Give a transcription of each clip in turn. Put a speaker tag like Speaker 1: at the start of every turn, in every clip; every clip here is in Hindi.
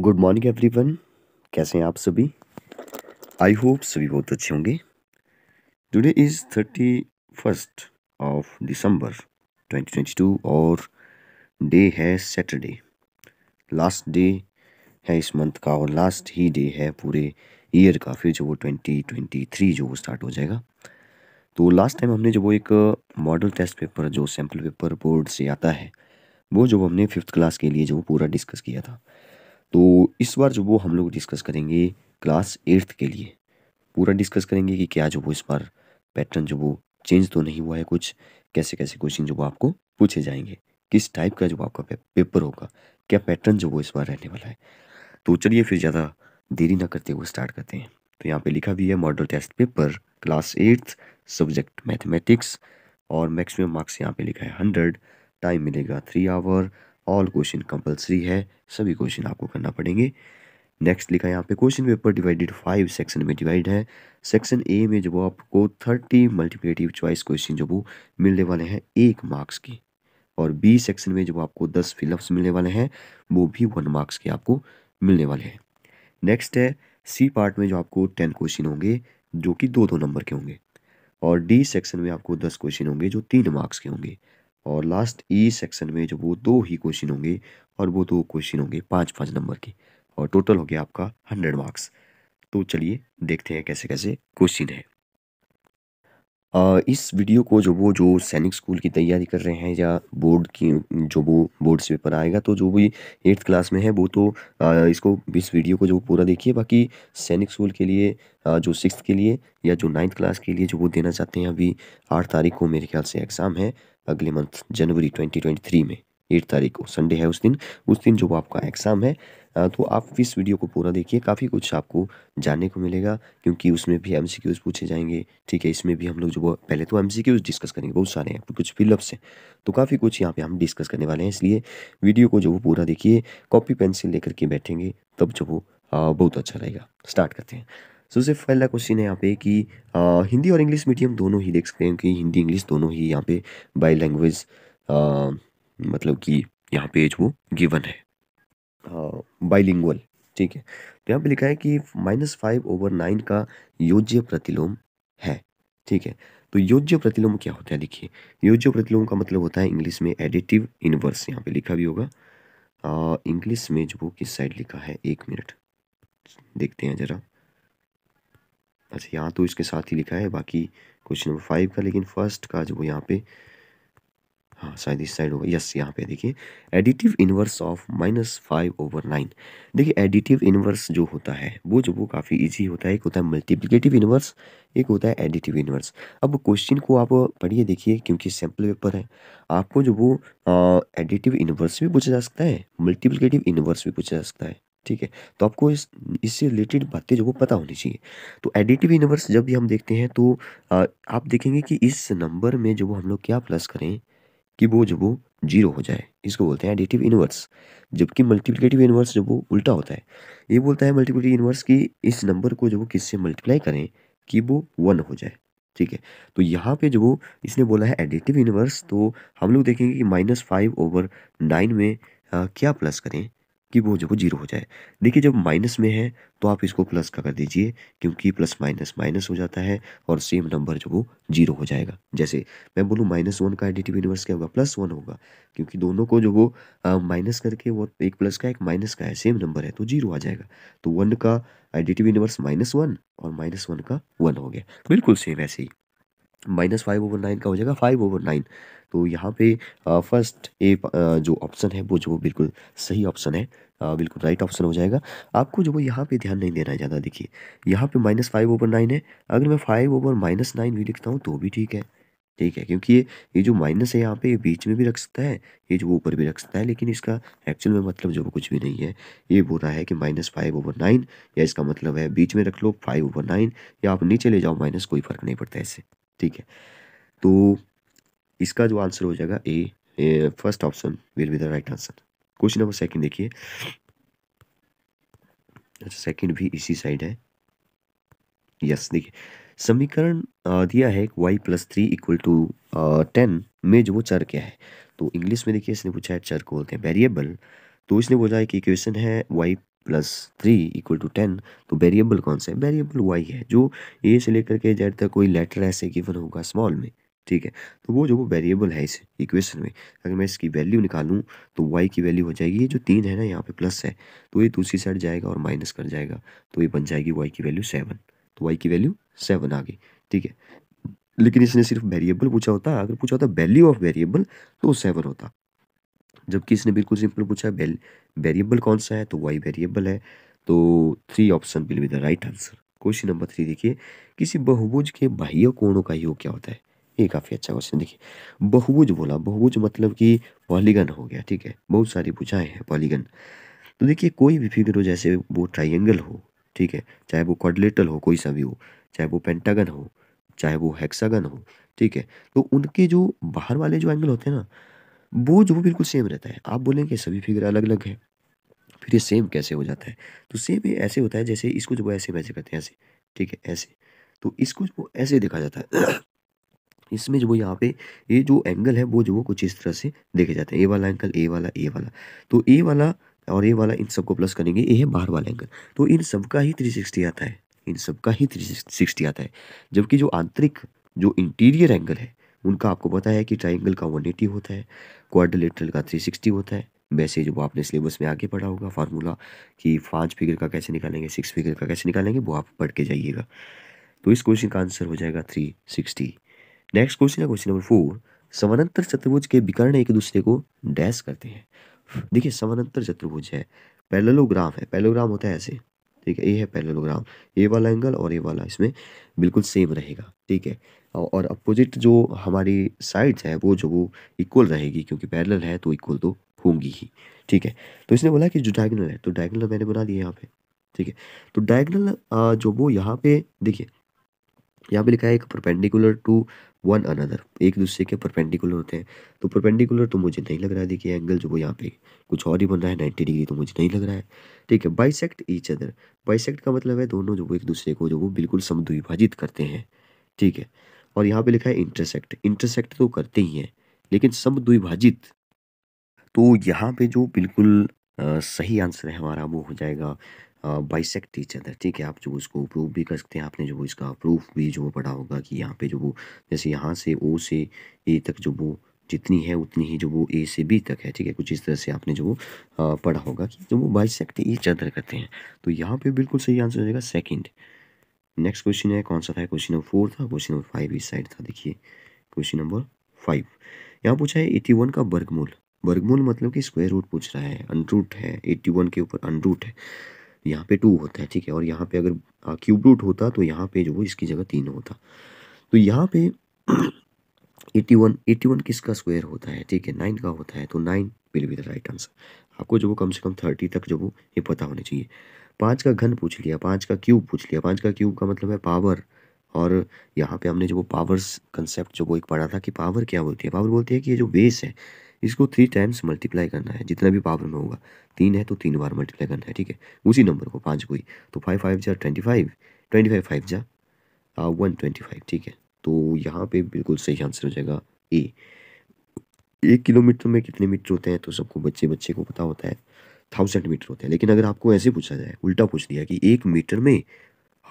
Speaker 1: गुड मॉर्निंग एवरीवन कैसे हैं आप सभी आई होप सभी बहुत अच्छे होंगे today is thirty first of December 2022 और डे है सैटरडे लास्ट डे है इस मंथ का और लास्ट ही डे है पूरे ईयर का फिर जो वो 2023 जो वो स्टार्ट हो जाएगा तो लास्ट टाइम हमने जो वो एक मॉडल टेस्ट पेपर जो सैम्पल पेपर बोर्ड से आता है वो जो हमने फिफ्थ क्लास के लिए जो पूरा डिस्कस किया था तो इस बार जो वो हम लोग डिस्कस करेंगे क्लास एट्थ के लिए पूरा डिस्कस करेंगे कि क्या जो वो इस बार पैटर्न जो वो चेंज तो नहीं हुआ है कुछ कैसे कैसे क्वेश्चन जो वो आपको पूछे जाएंगे किस टाइप का जो आपका पेपर होगा क्या पैटर्न जो वो इस बार रहने वाला है तो चलिए फिर ज़्यादा देरी ना करते हुए स्टार्ट करते हैं तो यहाँ पे लिखा भी है model test paper class eighth subject mathematics और मैक्सिमम मार्क्स यहाँ पे लिखा है हंड्रेड टाइम मिलेगा three hour all question compulsory है सभी क्वेश्चन आपको करना पड़ेंगे नेक्स्ट लिखा है यहाँ पे question paper divided five section में डिवाइड है सेक्शन ए में जो वो आपको थर्टी मल्टीप्लेटिव चॉइस क्वेश्चन जो वो मिलने वाले हैं एक मार्क्स की और बी सेक्शन में जो आपको दस फिलअप्स मिलने वाले हैं वो भी वन मार्क्स के आपको मिलने वाले हैं नेक्स्ट है सी पार्ट में जो आपको टेन क्वेश्चन होंगे जो कि दो दो नंबर के होंगे और डी सेक्शन में आपको दस क्वेश्चन होंगे जो तीन मार्क्स के होंगे और लास्ट ई सेक्शन में जो वो दो ही क्वेश्चन होंगे और वो दो क्वेश्चन होंगे पाँच पाँच नंबर के और टोटल हो गया आपका हंड्रेड मार्क्स तो चलिए देखते हैं कैसे कैसे क्वेश्चन है इस वीडियो को जो वो जो सैनिक स्कूल की तैयारी कर रहे हैं या बोर्ड की जो वो बोर्ड से पेपर आएगा तो जो भी एट्थ क्लास में है वो तो इसको इस वीडियो को जो पूरा देखिए बाकी सैनिक स्कूल के लिए जो सिक्स के लिए या जो नाइन्थ क्लास के लिए जो वो देना चाहते हैं अभी आठ तारीख को मेरे ख्याल से एग्ज़ाम है अगले मंथ जनवरी ट्वेंटी में एट तारीख को संडे है उस दिन उस दिन जो आपका एग्ज़ाम है तो आप इस वीडियो को पूरा देखिए काफ़ी कुछ आपको जानने को मिलेगा क्योंकि उसमें भी एम पूछे जाएंगे ठीक है इसमें भी हम लोग जो पहले तो एम डिस्कस करेंगे बहुत सारे हैं कुछ फिलअप्स हैं तो काफ़ी कुछ यहाँ पे हम डिस्कस करने वाले हैं इसलिए वीडियो को जो वो पूरा देखिए कॉपी पेंसिल लेकर के बैठेंगे तब जो वो बहुत अच्छा रहेगा स्टार्ट करते हैं सबसे so, पहला क्वेश्चन है यहाँ पे कि आ, हिंदी और इंग्लिश मीडियम दोनों ही देख सकते हैं कि हिंदी इंग्लिश दोनों ही यहाँ पे बाई लैंग्वेज मतलब कि यहाँ पे एज वो गिवन है बाइलिंगुअल ठीक है तो यहाँ पे लिखा है कि माइनस फाइव ओवर नाइन का योज्य प्रतिलोम है ठीक है तो योज्य प्रतिलोम क्या होता है देखिए योज्य प्रतिलोम का मतलब होता है इंग्लिश में एडिटिव इनवर्स यहाँ पे लिखा भी होगा इंग्लिश में जो किस साइड लिखा है एक मिनट देखते हैं ज़रा अच्छा यहाँ तो इसके साथ ही लिखा है बाकी क्वेश्चन नंबर फाइव का लेकिन फर्स्ट का जो यहाँ पे हाँ शायद इस साइड होगा यस यहाँ पे देखिए additive inverse of minus five over nine देखिए एडिटिव इन्वर्स जो होता है वो जो वो काफ़ी इजी होता है एक होता है मल्टीप्लिकेटिव इन्वर्स एक होता है एडिटिव इन्वर्स अब क्वेश्चन को आप पढ़िए देखिए क्योंकि सैम्पल पेपर है आपको जो वो एडिटिव इन्वर्स भी पूछा जा सकता है मल्टीप्लिकेटिव इन्वर्स भी पूछा जा सकता है ठीक है तो आपको इस इससे रिलेटेड बातें जो वो पता होनी चाहिए तो एडिटिव इन्वर्स जब भी हम देखते हैं तो आ, आप देखेंगे कि इस नंबर में जो हम लोग क्या प्लस करें कि वो जब वो जीरो हो जाए इसको बोलते हैं एडिटिव इन्वर्स जबकि मल्टीप्लिकेटिव इन्वर्स जब वो उल्टा होता है ये बोलता है मल्टीप्लिकेटिव इन्वर्स कि इस नंबर को जब वो किससे मल्टीप्लाई करें कि वो वन हो जाए ठीक है तो यहाँ पे जो वो इसने बोला है एडिटिव इन्वर्स तो हम लोग देखेंगे कि माइनस फाइव ओवर नाइन में आ, क्या प्लस करें कि वो जो वो जीरो हो जाए देखिए जब माइनस में है तो आप इसको प्लस का कर दीजिए क्योंकि प्लस माइनस माइनस हो जाता है और सेम नंबर जो वो जीरो हो जाएगा जैसे मैं बोलूँ माइनस वन का एडिटिव यूनिवर्स क्या होगा प्लस वन होगा क्योंकि दोनों को जो वो माइनस करके वो एक प्लस का एक माइनस का है सेम नंबर है तो जीरो आ जाएगा तो वन का एडिटिव यूनिवर्स माइनस वन और माइनस वन का वन हो गया बिल्कुल सेम ऐसे ही माइनस फाइव ओवर नाइन का हो जाएगा फाइव ओवर नाइन तो यहाँ पे फर्स्ट ए जो ऑप्शन है वो जो बिल्कुल सही ऑप्शन है बिल्कुल राइट ऑप्शन हो जाएगा आपको जो वो यहाँ पे ध्यान नहीं देना है ज़्यादा देखिए यहाँ पे माइनस फाइव ओवर नाइन है अगर मैं फाइव ओवर माइनस नाइन भी लिखता हूँ तो भी ठीक है ठीक है क्योंकि ये ये जो माइनस है यहाँ पे ये बीच में भी रख सकता है ये जो ऊपर भी रख सकता है लेकिन इसका एक्चुअल में मतलब जो कुछ भी नहीं है ये बोल रहा है कि माइनस फाइव ओवर नाइन या इसका मतलब है बीच में रख लो फाइव ओवर नाइन या आप नीचे ले जाओ माइनस कोई फर्क नहीं पड़ता ऐसे ठीक है तो इसका जो आंसर हो जाएगा A first option will be the right answer question number second देखिए अच्छा सेकंड भी इसी साइड है यस देखिए समीकरण दिया है Y plus three equal to ten में जो चर क्या है तो इंग्लिश में देखिए इसने पूछा है चर को बोलते हैं वेरिएबल तो इसने बोला है कि इक्वेशन है Y plus three equal to ten तो वेरिएबल कौन सा है वेरिएबल वाई है जो ए से लेकर के जेड तक कोई लेटर ऐसे गिवन होगा स्मॉल में ठीक है तो वो जो वो वेरिएबल है इस इक्वेशन में अगर मैं इसकी वैल्यू निकालूं तो वाई की वैल्यू हो जाएगी ये जो तीन है ना यहाँ पे प्लस है तो ये दूसरी साइड जाएगा और माइनस कर जाएगा तो ये बन जाएगी वाई की वैल्यू सेवन तो वाई की वैल्यू सेवन आ गई ठीक है लेकिन इसने सिर्फ वेरिएबल पूछा होता अगर पूछा होता वैल्यू ऑफ वेरिएबल तो सेवन होता जबकि इसने बिल्कुल सिंपल पूछा वेल वेरिएबल कौन सा है तो वाई वेरिएबल है तो three option will be the right answer question number three देखिए किसी बहुभुज के बाह्य कोणों का योग क्या होता है ये काफ़ी अच्छा क्वेश्चन देखिए बहुभुज बोला बहुभुज मतलब कि पॉलीगन हो गया ठीक है बहुत सारी भुजाएं हैं पॉलीगन तो देखिए कोई भी फिगर हो जैसे वो ट्राइंगल हो ठीक है चाहे वो कॉडलेटल हो कोई सा भी हो चाहे वो पेंटागन हो चाहे वो हेक्सागन हो ठीक है तो उनके जो बाहर वाले जो एंगल होते हैं ना वो जो बिल्कुल सेम रहता है आप बोलेंगे सभी फिगर अलग-अलग है। फिर ये सेम कैसे हो जाता है? तो सेम ये ऐसे होता है जैसे इसको जब ऐसे वैसे करते हैं ऐसे, ठीक है ऐसे। तो इसको जो ऐसे देखा जाता है। इसमें जो यहाँ पे ये जो एंगल है वो जो कुछ इस तरह से देखे जाते हैं। ए वाला एंगल, ए वाला, ए वाला। तो ए वाला और ए वाला इन सबको प्लस करेंगे ये है बाहर वाला एंगल। तो इन सबका ही 360 आता है। इन सबका ही 360 आता है। जबकि जो आंतरिक जो इंटीरियर एंगल है उनका आपको पता है कि ट्राइंगल का एटी होता है क्वाड्रिलेटरल का सिक्सटी होता है वैसे जो आपने सिलेबस में आगे पढ़ा होगा फार्मूला कि पाँच फिगर का कैसे निकालेंगे सिक्स फिगर का कैसे निकालेंगे वो आप पढ़ के जाइएगा तो इस क्वेश्चन का आंसर हो जाएगा थ्री सिक्सटी नेक्स्ट क्वेश्चन है क्वेश्चन नंबर फोर समानांतर चतुर्भुज के विकर्ण एक दूसरे को डैश करते हैं देखिए समानांतर चतुर्भुज है पैरेललोग्राम है पैरेललोग्राम होता है ऐसे ठीक है ये है पैरेललोग्राम ये वाला एंगल और ये वाला इसमें बिल्कुल सेम रहेगा ठीक है और अपोजिट जो हमारी साइड्स है वो जो वो इक्वल रहेगी क्योंकि पैरेलल है तो इक्वल तो होंगी ही ठीक है तो इसने बोला कि जो डायगनल है तो डायगनल मैंने बना दिया यहाँ पे ठीक है तो डायगनल जो वो यहाँ पे देखिए यहाँ पे लिखा है एक परपेंडिकुलर टू वन अनदर एक दूसरे के परपेंडिकुलर होते हैं तो परपेंडिकुलर तो मुझे नहीं लग रहा है देखिए एंगल जो वो यहाँ पे कुछ और ही बन रहा है नाइन्टी डिग्री तो मुझे नहीं लग रहा है ठीक है बाइसेक्ट ईच अदर बाइसेक्ट का मतलब है दोनों जो वो एक दूसरे को जो वो बिल्कुल समद्विभाजित करते हैं ठीक है और यहाँ पे लिखा है इंटरसेक्ट इंटरसेक्ट तो करते ही हैं लेकिन समद्विभाजित तो यहाँ पे जो बिल्कुल आ, सही आंसर है हमारा वो हो जाएगा बाइसेकट ईच अदर ठीक है आप जो उसको प्रूव भी कर सकते हैं आपने जो इसका प्रूफ भी जो पढ़ा होगा कि यहाँ पे जो वो जैसे यहाँ से ओ से ए तक जो वो जितनी है उतनी ही जो वो ए से बी तक है ठीक है कुछ इस तरह से आपने जो वो पढ़ा होगा कि जो वो बाइसेक्ट ईच अदर करते हैं तो यहाँ पे बिल्कुल सही आंसर हो जाएगा सेकेंड नेक्स्ट क्वेश्चन है कौन सा था क्वेश्चन नंबर फोर था क्वेश्चन नंबर फाइव इस साइड था देखिए क्वेश्चन नंबर फाइव यहाँ पूछा है एटी वन का वर्गमूल वर्गमूल मतलब कि स्क्वायर रूट पूछ रहा है अनरूट है एट्टी वन के ऊपर अनरूट है यहाँ पे टू होता है ठीक है और यहाँ पे अगर क्यूब रूट होता तो यहाँ पे जो इसकी जगह तीन होता तो यहाँ पे एटी वन एटी वन किसका स्क्वायर होता है ठीक है नाइन का होता है तो nine will be the right answer आपको जो वो कम से कम थर्टी तक जो वो ये पता होना चाहिए पाँच का घन पूछ लिया पाँच का क्यूब पूछ लिया पाँच का क्यूब का मतलब है पावर और यहाँ पे हमने जो वो पावर्स कंसेप्ट जो वो एक पढ़ा था कि पावर क्या बोलती है पावर बोलती है कि ये जो बेस है इसको थ्री टाइम्स मल्टीप्लाई करना है जितना भी पावर में होगा तीन है तो तीन बार मल्टीप्लाई करना है ठीक है उसी नंबर को पाँच को ही तो फाइव फाइव जा twenty five twenty five five जा वन ट्वेंटी फाइव ठीक है तो यहाँ पे बिल्कुल सही आंसर हो जाएगा ए एक किलोमीटर में कितने मीटर होते हैं तो सबको बच्चे बच्चे को पता होता है थाउजेंड मीटर होते हैं लेकिन अगर आपको ऐसे पूछा जाए उल्टा पूछ दिया कि एक मीटर में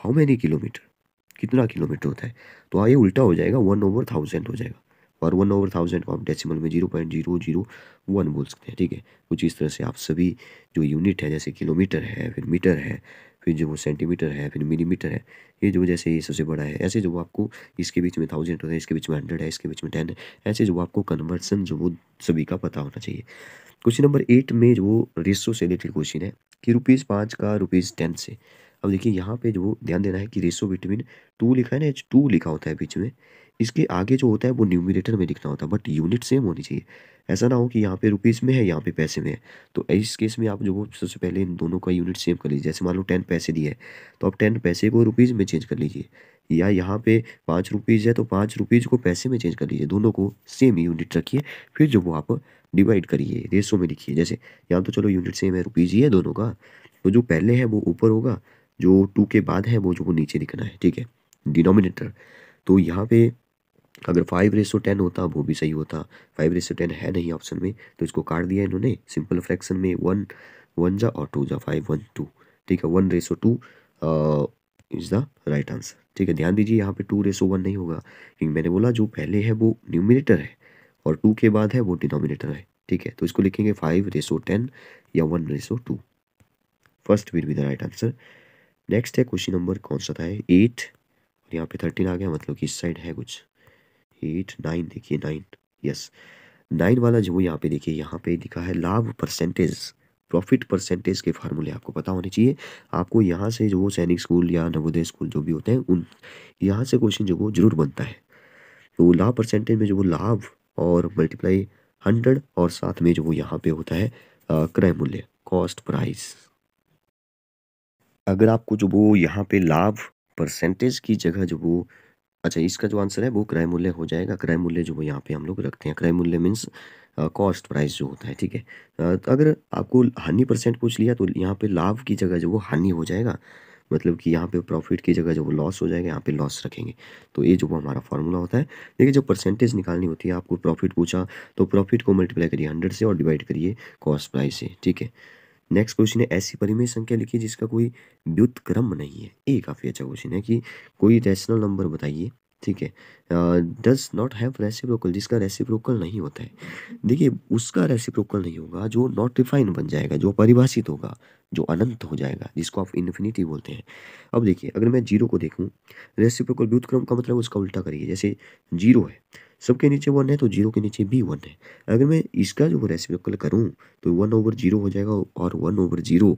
Speaker 1: हाउ मैनी किलोमीटर कितना किलोमीटर होता है तो आइए हाँ, उल्टा हो जाएगा वन ओवर थाउजेंड हो जाएगा और वन ओवर थाउजेंड को आप डेसिमल में zero point zero zero one बोल सकते हैं ठीक है कुछ इस तरह से आप सभी जो यूनिट है जैसे किलोमीटर है फिर मीटर है फिर जो सेंटीमीटर है फिर मिलीमीटर है ये जो जैसे ये सबसे बड़ा है ऐसे जो आपको इसके बीच में थाउजेंड होता है इसके बीच में हंड्रेड है इसके बीच में टेन है ऐसे जो आपको कन्वर्सन जो वो सभी का पता होना चाहिए क्वेश्चन नंबर एट में जो रेसो से रिलेटेड क्वेश्चन है कि रुपीज़ पाँच का रुपीज़ टेन से अब देखिए यहाँ पे जो ध्यान देना है कि रेसो बिटवीन टू लिखा है ना टू लिखा होता है बीच में इसके आगे जो होता है वो न्यूमिनेटर में लिखना होता है बट यूनिट सेम होनी चाहिए ऐसा ना हो कि यहाँ पे रुपीज़ में है यहाँ पे पैसे में है तो इस केस में आप जो हो सबसे पहले इन दोनों का यूनिट सेम कर लीजिए जैसे मान लो टेन पैसे दिए तो आप टेन पैसे को रुपीज़ में चेंज कर लीजिए या यहाँ पे पाँच रुपीज़ है तो पाँच रुपीज़ को पैसे में चेंज कर लीजिए दोनों को सेम यूनिट रखिए फिर जो वो आप डिवाइड करिए रेसों में लिखिए जैसे यहाँ तो चलो यूनिट सेम है रुपीज़ ही है दोनों का तो जो पहले है वो ऊपर होगा जो टू के बाद है वो जो वो नीचे लिखना है ठीक है डिनोमिनेटर तो यहाँ पे अगर फाइव रेसो टेन होता वो भी सही होता फाइव रेसो टेन है नहीं ऑप्शन में तो इसको काट दिया इन्होंने सिंपल फ्रैक्शन में वन वन जा और टू जा फाइव वन टू ठीक है one ratio two is the right answer ठीक है ध्यान दीजिए यहाँ पे टू रेसो वन नहीं होगा क्योंकि मैंने बोला जो पहले है वो न्यूमिनेटर है और टू के बाद है वो डिनोमिनेटर है ठीक है तो इसको लिखेंगे फाइव रेसो टेन या one ratio two first will be the right answer next है क्वेश्चन नंबर कौन सा था एट और यहाँ पे थर्टीन आ गया मतलब कि इस साइड है कुछ एट नाइन देखिए नाइन यस नाइन वाला जो यहाँ पे देखिए यहाँ पे लिखा है लाभ परसेंटेज प्रॉफिट परसेंटेज के फार्मूले आपको पता होने चाहिए आपको यहाँ से जो सैनिक स्कूल या नवोदय स्कूल जो भी होते हैं उन यहाँ से क्वेश्चन जो वो जरूर बनता है तो लाभ परसेंटेज में जो वो लाभ और मल्टीप्लाई हंड्रेड और साथ में जो वो यहाँ पे होता है क्रय मूल्य कॉस्ट प्राइस अगर आपको जो वो यहाँ पे लाभ परसेंटेज की जगह जो वो अच्छा इसका जो आंसर है वो क्रय मूल्य हो जाएगा क्रय मूल्य जो वो यहाँ पे हम लोग रखते हैं क्रय मूल्य मीन्स कॉस्ट प्राइस जो होता है ठीक है तो अगर आपको हानि परसेंट पूछ लिया तो यहाँ पे लाभ की जगह जो वो हानि हो जाएगा मतलब कि यहाँ पे प्रॉफिट की जगह जो वो लॉस हो जाएगा यहाँ पे लॉस रखेंगे तो ये जो वो हमारा फार्मूला होता है देखिए जो परसेंटेज निकालनी होती है आपको प्रॉफिट पूछा तो प्रॉफिट को मल्टीप्लाई करिए हंड्रेड से और डिवाइड करिए कॉस्ट प्राइस से ठीक है नेक्स्ट क्वेश्चन है ऐसी परिमेय संख्या लिखिए जिसका कोई व्युत क्रम नहीं है ये काफ़ी अच्छा क्वेश्चन है कि कोई रैशनल नंबर बताइए ठीक है डज नॉट हैव रेसिप्रोकल जिसका रेसिप्रोकल नहीं होता है देखिए उसका रेसिप्रोकल नहीं होगा जो नॉट रिफाइन बन जाएगा जो परिभाषित होगा जो अनंत हो जाएगा जिसको आप इन्फिनिटी बोलते हैं अब देखिए अगर मैं जीरो को देखूँ रेसिप्रोकल व्युतक्रम का मतलब उसका उल्टा करिए जैसे जीरो है सबके नीचे वन है तो जीरो के नीचे भी वन है अगर मैं इसका जो रेसिप्रोकल करूँ तो वन ओवर जीरो हो जाएगा और वन ओवर जीरो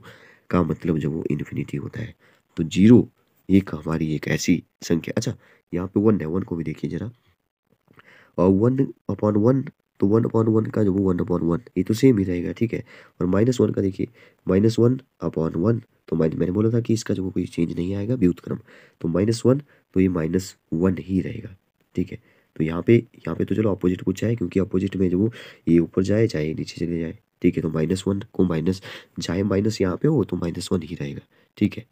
Speaker 1: का मतलब जब वो इन्फिनिटी होता है तो जीरो एक हमारी एक ऐसी संख्या अच्छा यहाँ पे वन है वन को भी देखिए जरा और वन अपॉन वन तो वन अपॉन वन का जो वो वन अपॉन वन ये तो सेम ही रहेगा ठीक है और माइनस वन का देखिए माइनस वन अपॉन वन तो माइनस मैंने बोला था कि इसका जो कोई चेंज नहीं आएगा व्युतक्रम तो माइनस वन तो ये माइनस वन ही रहेगा ठीक है तो यहाँ पे यहाँ पे तो चलो अपोजिट पूछा है क्योंकि अपोजिट में जो वो ये ऊपर जाए चाहे नीचे चले जाए ठीक है तो माइनस वन को माइनस चाहे माइनस यहाँ पे हो तो माइनस वन ही रहेगा ठीक है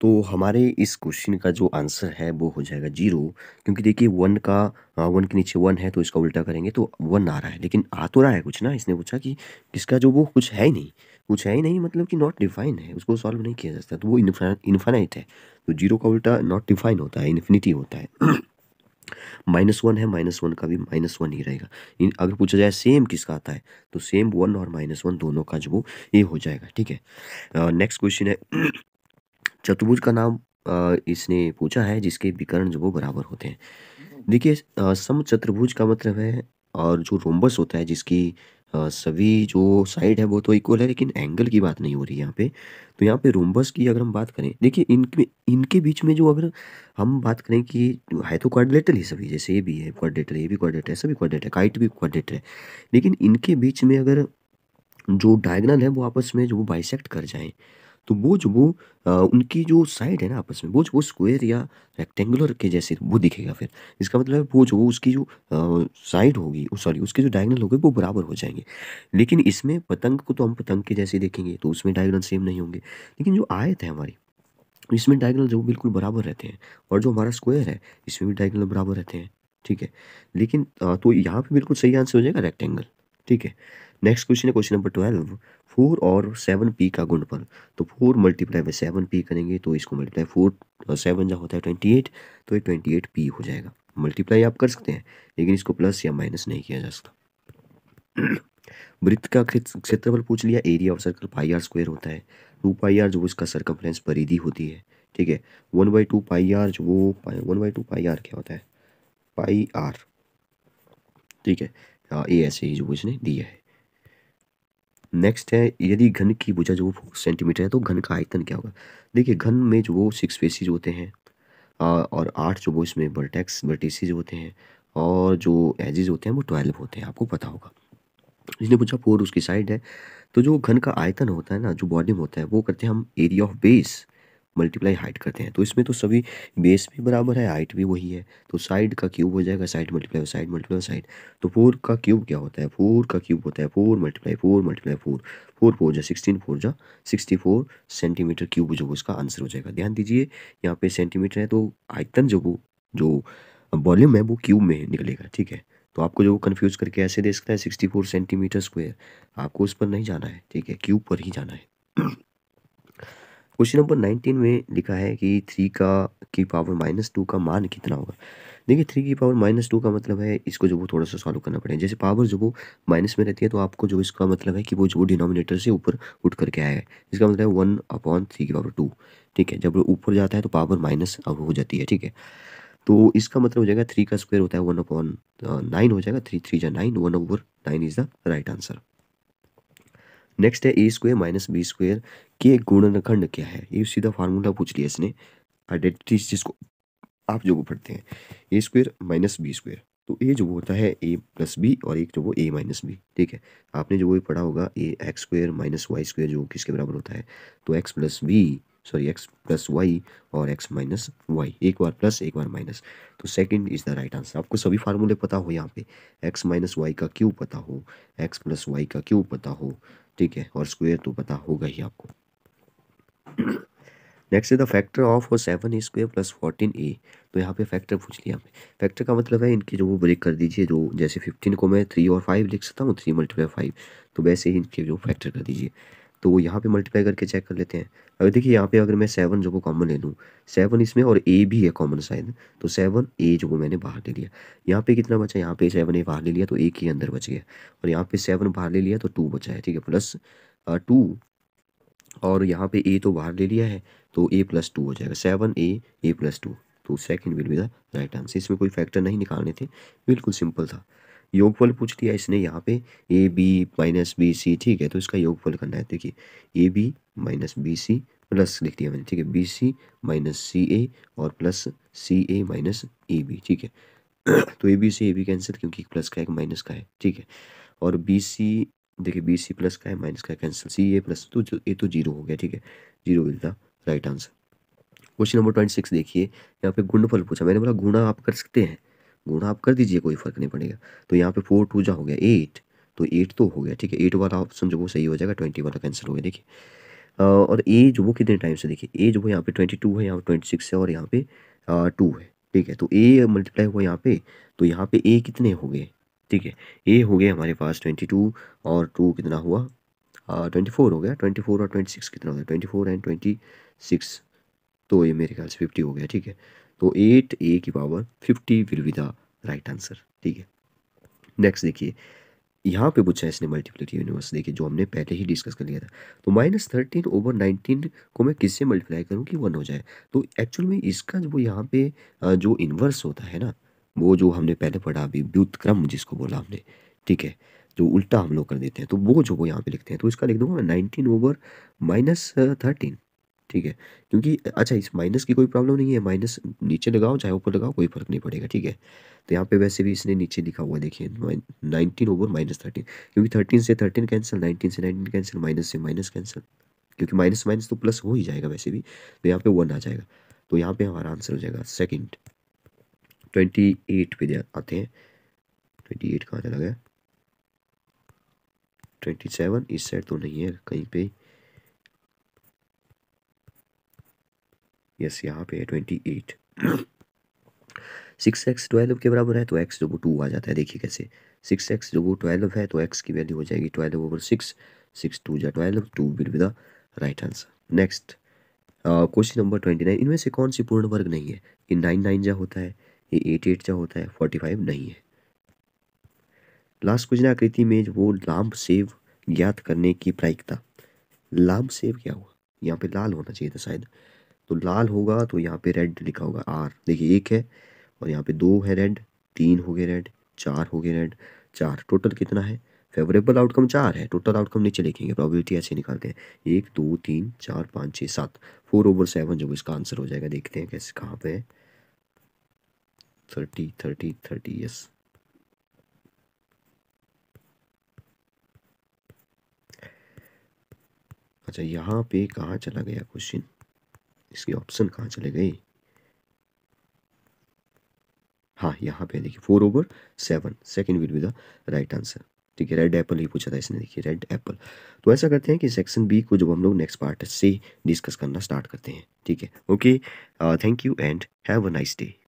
Speaker 1: तो हमारे इस क्वेश्चन का जो आंसर है वो हो जाएगा जीरो क्योंकि देखिए वन का वन हाँ, के नीचे वन है तो इसका उल्टा करेंगे तो वन आ रहा है लेकिन आ तो रहा है कुछ ना इसने पूछा कि किसका जो वो कुछ है ही नहीं कुछ है ही नहीं मतलब कि नॉट डिफाइन है उसको सॉल्व नहीं किया जा सकता तो वो इन्फाइनाइट है तो जीरो का उल्टा नॉट डिफाइन होता है इन्फिनिटी होता है माइनस वन है माइनस वन का भी माइनस वन ही रहेगा इन अगर पूछा जाए सेम किसका आता है तो सेम वन और माइनस वन दोनों का जो वो ये हो जाएगा ठीक है नेक्स्ट क्वेश्चन है चतुर्भुज का नाम इसने पूछा है जिसके विकर्ण जो वो बराबर होते हैं देखिए सम चतुर्भुज का मतलब है और जो रोम्बस होता है जिसकी सभी जो साइड है वो तो इक्वल है लेकिन एंगल की बात नहीं हो रही यहाँ पे तो यहाँ पे रोम्बस की अगर हम बात करें देखिए इनके इनके बीच में जो अगर हम बात करें कि है तो क्वाड्रेटल ही सभी जैसे ये भी है क्वाड्रेटल ये भी क्वाड्रेटर है सभी क्वाड्रेटर है काइट भी क्वाड्रेटर है लेकिन इनके बीच में अगर जो डायगनल है वो आपस में जो बाइसेक्ट कर जाएँ तो वो जो वो आ, उनकी जो साइड है ना आपस में वो जो वो स्क्वायर या रेक्टेंगुलर के जैसे वो दिखेगा फिर इसका मतलब है वो जो वो उसकी जो साइड होगी सॉरी उसके जो डायगनल होगी वो बराबर हो जाएंगे लेकिन इसमें पतंग को तो हम पतंग के जैसे देखेंगे तो उसमें डायगनल सेम नहीं होंगे लेकिन जो आयत है हमारी इसमें डायगनल जो बिल्कुल बराबर रहते हैं और जो हमारा स्क्वायर है इसमें भी डायगनल बराबर रहते हैं ठीक है लेकिन तो यहाँ पे बिल्कुल सही आंसर हो जाएगा रेक्टेंगल ठीक है नेक्स्ट क्वेश्चन है क्वेश्चन नंबर ट्वेल्व फोर और सेवन पी का गुणफल तो four multiply by seven P करेंगे तो इसको मल्टीप्लाई फोर सेवन जो होता है ट्वेंटी एट तो ये ट्वेंटी एट पी हो जाएगा मल्टीप्लाई आप कर सकते हैं लेकिन इसको प्लस या माइनस नहीं किया जा सकता वृत्त का क्षेत्रफल पूछ लिया area of circle pi R square होता है टू पाई आर जो इसका सर्कम्फ्रेंस परिधि होती है ठीक है one by two pi R जो वो one by two pi R क्या होता है पाई आर ठीक है ये ऐसे ही जो इसने दिया है नेक्स्ट है यदि घन की भुजा जो वो सेंटीमीटर है तो घन का आयतन क्या होगा देखिए घन में जो वो सिक्स फेसिस होते हैं और आठ जो वो इसमें वर्टेक्स वर्टिसिस होते हैं और जो एजिज होते हैं वो ट्वेल्व होते हैं आपको पता होगा इसने पूछा फोर उसकी साइड है तो जो घन का आयतन होता है ना जो बॉडी में होता है वो करते हैं हम area of base multiply height करते हैं तो इसमें तो सभी बेस भी बराबर है हाइट भी वही है तो साइड का क्यूब हो जाएगा side multiply side multiply side तो फोर का क्यूब क्या होता है फोर का क्यूब होता है four multiply four multiply four four four जा सिक्सटीन फोर जा सिक्सटी फोर सेंटीमीटर क्यूब जो उसका आंसर हो जाएगा ध्यान दीजिए यहाँ पे सेंटीमीटर है तो आयतन जो वो जो वॉल्यूम है वो क्यूब में निकलेगा ठीक है तो आपको जो कन्फ्यूज़ करके ऐसे दे सकता है सिक्सटी फोर सेंटीमीटर स्क्वेयर आपको उस पर नहीं जाना है ठीक है क्यूब पर ही जाना है क्वेश्चन नंबर नाइनटीन में लिखा है कि थ्री का की पावर माइनस टू का मान कितना होगा देखिए थ्री की पावर माइनस टू का मतलब है इसको जो वो थोड़ा सा सॉल्व करना पड़ेगा जैसे पावर जो वो माइनस में रहती है तो आपको जो इसका मतलब है कि वो जो डिनोमिनेटर से ऊपर उठ करके आया है इसका मतलब है वन अपॉन थ्री की पावर टू ठीक है जब ऊपर जाता है तो पावर माइनस हो जाती है ठीक है तो इसका मतलब हो जाएगा थ्री का स्क्वायर होता है वन अपॉन नाइन हो जाएगा थ्री थ्री जा nine one over nine is the right answer next है A square minus B square के गुणनखंड क्या है ये सीधा फार्मूला पूछ लिया इसने आइडेंटिटी जिसको आप जो वो पढ़ते हैं A square minus B square तो ए जो होता है ए प्लस बी और एक जो वो ए माइनस बी ठीक है आपने जो वो पढ़ा होगा A X square minus Y square जो किसके बराबर होता है तो X plus B sorry X plus Y और एक्स माइनस वाई एक बार प्लस एक बार माइनस तो second is the right answer आपको सभी फार्मूले पता हो यहाँ पे एक्स माइनस वाई का क्यों पता हो एक्स प्लस वाई का क्यों पता हो ठीक है और स्क्वेयर तो पता होगा ही आपको नेक्स्ट है द फैक्टर ऑफ वो seven A square plus fourteen A तो यहाँ पे फैक्टर पूछ लिया हमने फैक्टर का मतलब है इनके जो वो ब्रेक कर दीजिए जो जैसे फिफ्टीन को मैं थ्री और फाइव लिख सकता हूँ थ्री मल्टीप्लाई फाइव तो वैसे ही इनके जो फैक्टर कर दीजिए तो वो यहाँ पे मल्टीप्लाई करके चेक कर लेते हैं अगर देखिए यहाँ पे अगर मैं सेवन जो को कॉमन ले लूँ सेवन इसमें और ए भी है कॉमन शायद तो सेवन ए जो को मैंने बाहर ले लिया यहाँ पे कितना बचा यहाँ पे सेवन ए बाहर ले लिया तो एक ही अंदर बच गया और यहाँ पे सेवन बाहर ले लिया तो टू बचा है ठीक है प्लस टू और यहाँ पे ए तो बाहर ले लिया है तो ए प्लस टू हो जाएगा seven A A plus two तो second will be the right answer इसमें कोई फैक्टर नहीं निकालने थे बिल्कुल सिंपल था योगफल पूछ लिया इसने यहाँ पे A B minus B C ठीक है तो इसका योगफल करना है देखिए A B minus B C plus लिख दिया मैंने ठीक है B C minus C A और plus C A minus A B ठीक है तो ए बी से ए बी कैंसिल क्योंकि प्लस का एक माइनस का है ठीक है और बी सी देखिए बी सी प्लस का है माइनस का कैंसिल सी ए प्लस तो ए तो जीरो हो गया ठीक है zero will the right answer question number twenty six देखिए यहाँ पे गुणफल पूछा मैंने बोला गुणा आप कर सकते हैं गुणा आप कर दीजिए कोई फर्क नहीं पड़ेगा तो यहाँ पे फोर टू जा हो गया एट तो एट तो हो गया ठीक है एट वाला ऑप्शन जो वो सही हो जाएगा ट्वेंटी वाला कैंसिल हो गया देखिए और ए जो वो कितने टाइम से देखिए ए जो वो यहाँ पे ट्वेंटी टू है यहाँ पर ट्वेंटी सिक्स है और यहाँ पे टू है ठीक है तो ए मल्टीप्लाई हुआ यहाँ पे तो यहाँ पे ए कितने हो गए ठीक है ये हो गया हमारे पास ट्वेंटी टू और टू कितना हुआ ट्वेंटी फोर हो गया ट्वेंटी फोर और ट्वेंटी सिक्स कितना हो गया twenty four and twenty six तो ये मेरे ख्याल से फिफ्टी हो गया ठीक है तो एट ए की power fifty will be the right answer ठीक है नेक्स्ट देखिए यहाँ पे पूछा है इसने मल्टीप्लिटी यूनिवर्स देखिए जो हमने पहले ही डिस्कस कर लिया था तो माइनस थर्टीन ओवर नाइनटीन को मैं किससे मल्टीप्लाई करूँ कि वन हो जाए तो एक्चुअल में इसका जो यहाँ पे जो इन्वर्स होता है ना वो जो हमने पहले पढ़ा अभी व्युतक्रम जिसको बोला हमने ठीक है जो उल्टा हम लोग कर देते हैं तो वो जो वो यहाँ पे लिखते हैं तो इसका लिख दूंगा मैं नाइनटीन ओवर माइनस थर्टीन ठीक है क्योंकि अच्छा इस माइनस की कोई प्रॉब्लम नहीं है माइनस नीचे लगाओ चाहे ऊपर लगाओ कोई फर्क नहीं पड़ेगा ठीक है तो यहाँ पे वैसे भी इसने नीचे लिखा हुआ देखिए नाइनटीन ओवर माइनस थर्टीन क्योंकि थर्टीन से थर्टीन कैंसिल नाइनटीन से नाइनटीन कैंसिल माइनस से माइनस कैंसिल क्योंकि माइनस माइनस तो प्लस हो ही जाएगा वैसे भी तो यहाँ पे वन आ जाएगा तो यहाँ पे हमारा आंसर हो जाएगा सेकेंड ट्वेंटी एट पे आते हैं ट्वेंटी एट कहाँ चला गया ट्वेंटी सेवन इस साइड तो नहीं है कहीं पे यस यहाँ पे है twenty eight six X twelve के बराबर है तो एक्स जो वो टू आ जाता है देखिए कैसे सिक्स एक्स जो वो ट्वेल्व है तो एक्स की वैल्यू हो जाएगी twelve over six six two या twelve two will be the right answer next question number twenty nine इनमें से कौन सी पूर्ण वर्ग नहीं है इन नाइन नाइन जा होता है ये एट एट जो होता है फोर्टी फाइव नहीं है लास्ट क्वेश्चन आकृति में वो लाम्ब सेव ज्ञात करने की प्रायिकता लाम्ब सेव क्या हुआ यहाँ पे लाल होना चाहिए था शायद तो लाल होगा तो यहाँ पे रेड लिखा होगा आर देखिए एक है और यहाँ पे दो है रेड तीन हो गए रेड चार हो गए रेड चार टोटल कितना है फेवरेबल आउटकम चार है टोटल आउटकम नीचे लिखेंगे प्रॉबिलिटी ऐसे निकालते हैं एक दो तीन चार पाँच छः सात फोर ओवर सेवन जो इसका आंसर हो जाएगा देखते हैं कैसे कहाँ पे है थर्टी थर्टी थर्टी यस अच्छा यहाँ पे कहाँ चला गया क्वेश्चन इसके ऑप्शन कहाँ चले गए हाँ यहाँ पे देखिए four over seven second will be the right answer ठीक है रेड एप्पल ही पूछा था इसने देखिए रेड एप्पल तो ऐसा करते हैं कि सेक्शन बी को जब हम लोग नेक्स्ट पार्ट से डिस्कस करना स्टार्ट करते हैं ठीक है okay thank you and have a nice day